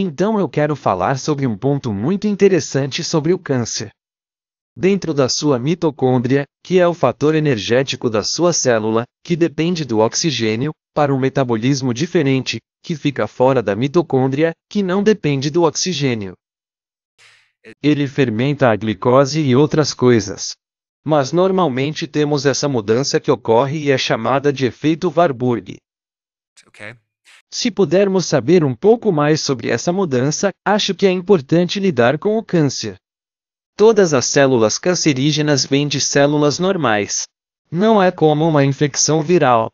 Então eu quero falar sobre um ponto muito interessante sobre o câncer. Dentro da sua mitocôndria, que é o fator energético da sua célula, que depende do oxigênio, para um metabolismo diferente, que fica fora da mitocôndria, que não depende do oxigênio. Ele fermenta a glicose e outras coisas. Mas normalmente temos essa mudança que ocorre e é chamada de efeito Warburg. Okay. Se pudermos saber um pouco mais sobre essa mudança, acho que é importante lidar com o câncer. Todas as células cancerígenas vêm de células normais. Não é como uma infecção viral.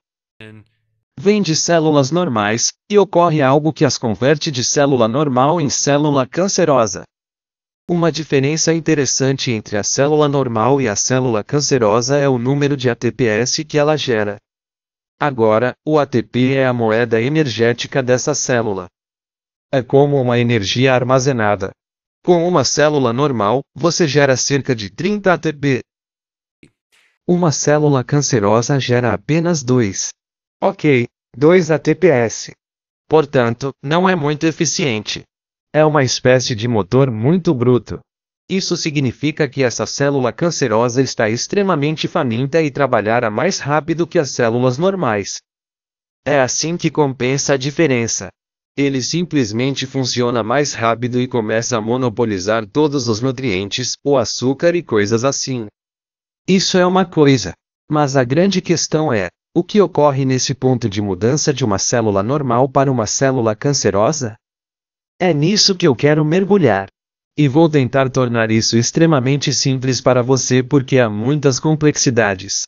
Vêm de células normais, e ocorre algo que as converte de célula normal em célula cancerosa. Uma diferença interessante entre a célula normal e a célula cancerosa é o número de ATPS que ela gera. Agora, o ATP é a moeda energética dessa célula. É como uma energia armazenada. Com uma célula normal, você gera cerca de 30 ATP. Uma célula cancerosa gera apenas 2. Ok, 2 ATPS. Portanto, não é muito eficiente. É uma espécie de motor muito bruto. Isso significa que essa célula cancerosa está extremamente faminta e trabalhará mais rápido que as células normais. É assim que compensa a diferença. Ele simplesmente funciona mais rápido e começa a monopolizar todos os nutrientes, o açúcar e coisas assim. Isso é uma coisa. Mas a grande questão é: o que ocorre nesse ponto de mudança de uma célula normal para uma célula cancerosa? É nisso que eu quero mergulhar. E vou tentar tornar isso extremamente simples para você porque há muitas complexidades.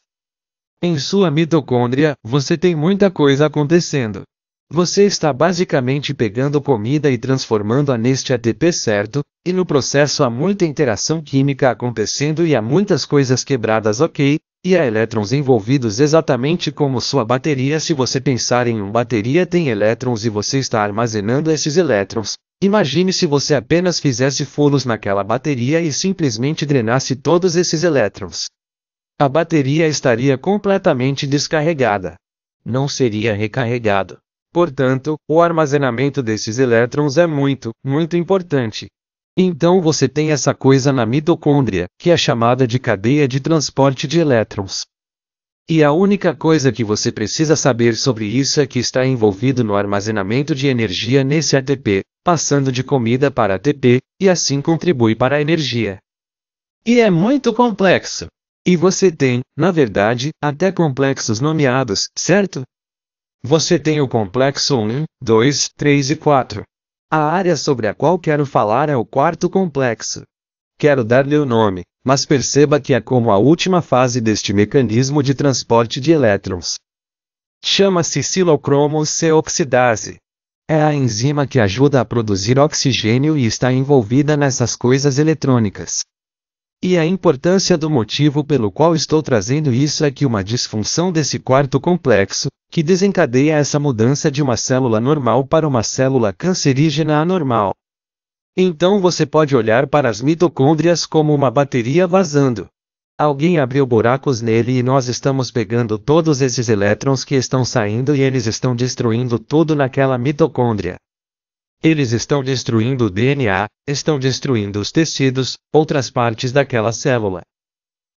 Em sua mitocôndria, você tem muita coisa acontecendo. Você está basicamente pegando comida e transformando-a neste ATP certo, e no processo há muita interação química acontecendo e há muitas coisas quebradas, ok? e há elétrons envolvidos exatamente como sua bateria. Se você pensar em uma bateria tem elétrons e você está armazenando esses elétrons. Imagine se você apenas fizesse furos naquela bateria e simplesmente drenasse todos esses elétrons. A bateria estaria completamente descarregada. Não seria recarregado. Portanto, o armazenamento desses elétrons é muito, muito importante. Então você tem essa coisa na mitocôndria, que é chamada de cadeia de transporte de elétrons. E a única coisa que você precisa saber sobre isso é que está envolvido no armazenamento de energia nesse ATP, passando de comida para ATP, e assim contribui para a energia. E é muito complexo. E você tem, na verdade, até complexos nomeados, certo? Você tem o complexo 1, 2, 3 e 4. A área sobre a qual quero falar é o quarto complexo. Quero dar-lhe o nome, mas perceba que é como a última fase deste mecanismo de transporte de elétrons. Chama-se silocromo-C oxidase. É a enzima que ajuda a produzir oxigênio e está envolvida nessas coisas eletrônicas. E a importância do motivo pelo qual estou trazendo isso é que uma disfunção desse quarto complexo, que desencadeia essa mudança de uma célula normal para uma célula cancerígena anormal. Então você pode olhar para as mitocôndrias como uma bateria vazando. Alguém abriu buracos nele e nós estamos pegando todos esses elétrons que estão saindo e eles estão destruindo tudo naquela mitocôndria. Eles estão destruindo o DNA, estão destruindo os tecidos, outras partes daquela célula.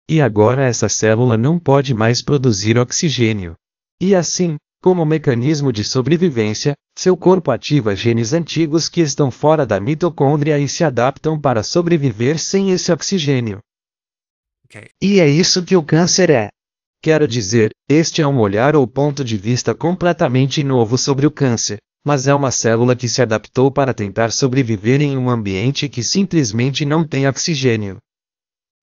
E agora essa célula não pode mais produzir oxigênio, e assim, como mecanismo de sobrevivência, seu corpo ativa genes antigos que estão fora da mitocôndria e se adaptam para sobreviver sem esse oxigênio. Okay. E é isso que o câncer é. Quero dizer, este é um olhar ou ponto de vista completamente novo sobre o câncer, mas é uma célula que se adaptou para tentar sobreviver em um ambiente que simplesmente não tem oxigênio.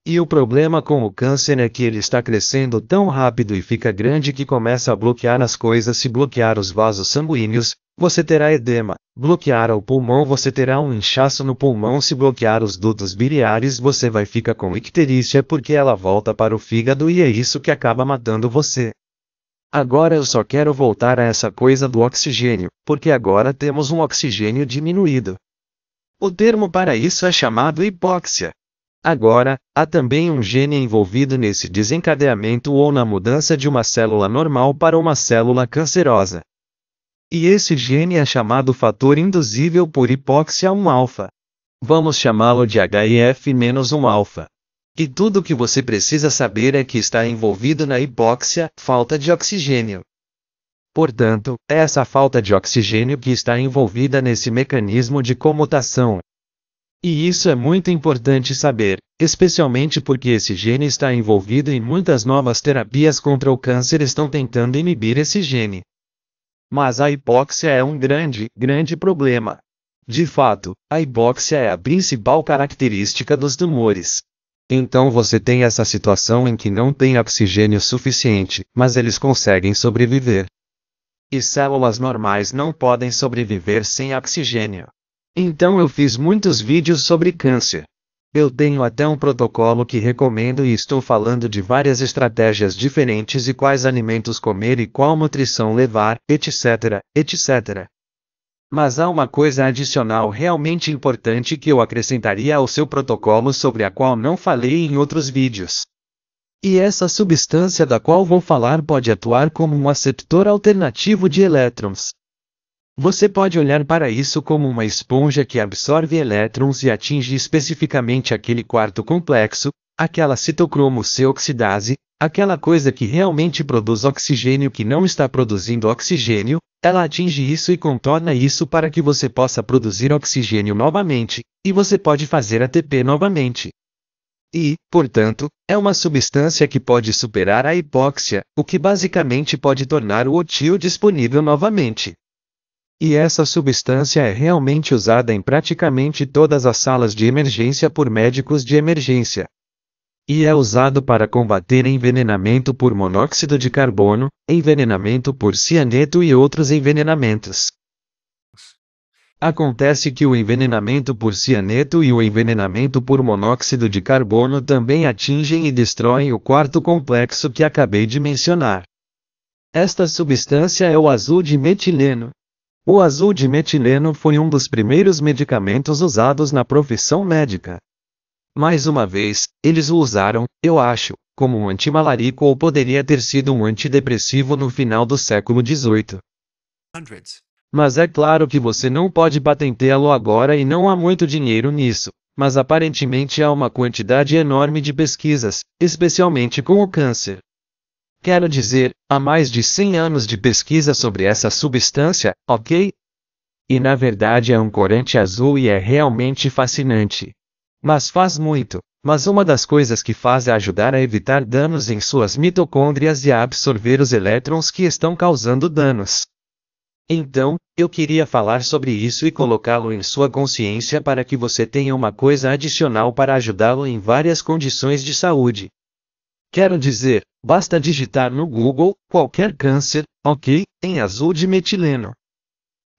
E o problema com o câncer é que ele está crescendo tão rápido e fica grande que começa a bloquear as coisas. Se bloquear os vasos sanguíneos, você terá edema. Bloquear o pulmão, você terá um inchaço no pulmão. Se bloquear os dutos biliares, você vai ficar com icterícia porque ela volta para o fígado e é isso que acaba matando você. Agora eu só quero voltar a essa coisa do oxigênio, porque agora temos um oxigênio diminuído. O termo para isso é chamado hipóxia, Agora, há também um gene envolvido nesse desencadeamento ou na mudança de uma célula normal para uma célula cancerosa. E esse gene é chamado fator induzível por hipóxia 1-alfa. Vamos chamá-lo de HIF-1-alfa. E tudo o que você precisa saber é que está envolvido na hipóxia, falta de oxigênio. Portanto, é essa falta de oxigênio que está envolvida nesse mecanismo de comutação, e isso é muito importante saber, especialmente porque esse gene está envolvido em muitas novas terapias contra o câncer estão tentando inibir esse gene. Mas a hipóxia é um grande, grande problema. De fato, a hipóxia é a principal característica dos tumores. Então você tem essa situação em que não tem oxigênio suficiente, mas eles conseguem sobreviver. E células normais não podem sobreviver sem oxigênio. Então eu fiz muitos vídeos sobre câncer. Eu tenho até um protocolo que recomendo e estou falando de várias estratégias diferentes e quais alimentos comer e qual nutrição levar, etc, etc. Mas há uma coisa adicional realmente importante que eu acrescentaria ao seu protocolo sobre a qual não falei em outros vídeos. E essa substância da qual vou falar pode atuar como um aceptor alternativo de elétrons. Você pode olhar para isso como uma esponja que absorve elétrons e atinge especificamente aquele quarto complexo, aquela citocromo C oxidase, aquela coisa que realmente produz oxigênio que não está produzindo oxigênio, ela atinge isso e contorna isso para que você possa produzir oxigênio novamente, e você pode fazer ATP novamente. E, portanto, é uma substância que pode superar a hipóxia, o que basicamente pode tornar o otil disponível novamente. E essa substância é realmente usada em praticamente todas as salas de emergência por médicos de emergência. E é usado para combater envenenamento por monóxido de carbono, envenenamento por cianeto e outros envenenamentos. Acontece que o envenenamento por cianeto e o envenenamento por monóxido de carbono também atingem e destroem o quarto complexo que acabei de mencionar. Esta substância é o azul de metileno, o azul de metileno foi um dos primeiros medicamentos usados na profissão médica. Mais uma vez, eles o usaram, eu acho, como um antimalarico ou poderia ter sido um antidepressivo no final do século XVIII. Mas é claro que você não pode patenteá-lo agora e não há muito dinheiro nisso. Mas aparentemente há uma quantidade enorme de pesquisas, especialmente com o câncer. Quero dizer, há mais de 100 anos de pesquisa sobre essa substância, ok? E na verdade é um corante azul e é realmente fascinante. Mas faz muito. Mas uma das coisas que faz é ajudar a evitar danos em suas mitocôndrias e a absorver os elétrons que estão causando danos. Então, eu queria falar sobre isso e colocá-lo em sua consciência para que você tenha uma coisa adicional para ajudá-lo em várias condições de saúde. Quero dizer, basta digitar no Google qualquer câncer, ok, em azul de metileno.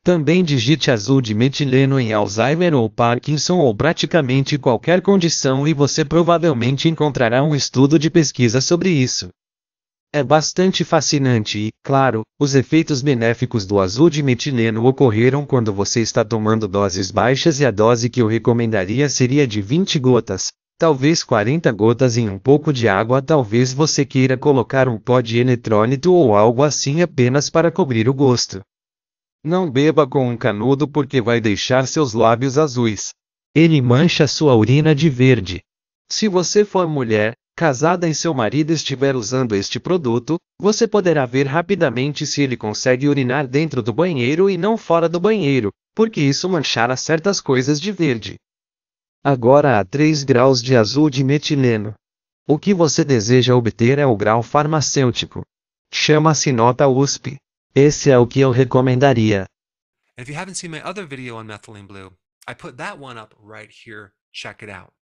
Também digite azul de metileno em Alzheimer ou Parkinson ou praticamente qualquer condição e você provavelmente encontrará um estudo de pesquisa sobre isso. É bastante fascinante e, claro, os efeitos benéficos do azul de metileno ocorreram quando você está tomando doses baixas e a dose que eu recomendaria seria de 20 gotas, Talvez 40 gotas em um pouco de água, talvez você queira colocar um pó de eletrônito ou algo assim apenas para cobrir o gosto. Não beba com um canudo porque vai deixar seus lábios azuis. Ele mancha sua urina de verde. Se você for mulher, casada e seu marido estiver usando este produto, você poderá ver rapidamente se ele consegue urinar dentro do banheiro e não fora do banheiro, porque isso manchará certas coisas de verde. Agora há 3 graus de azul de metileno. O que você deseja obter é o grau farmacêutico. Chama-se nota USP. Esse é o que eu recomendaria. And if you haven't seen my other video on methylene blue, I put that one up right here. Check it out.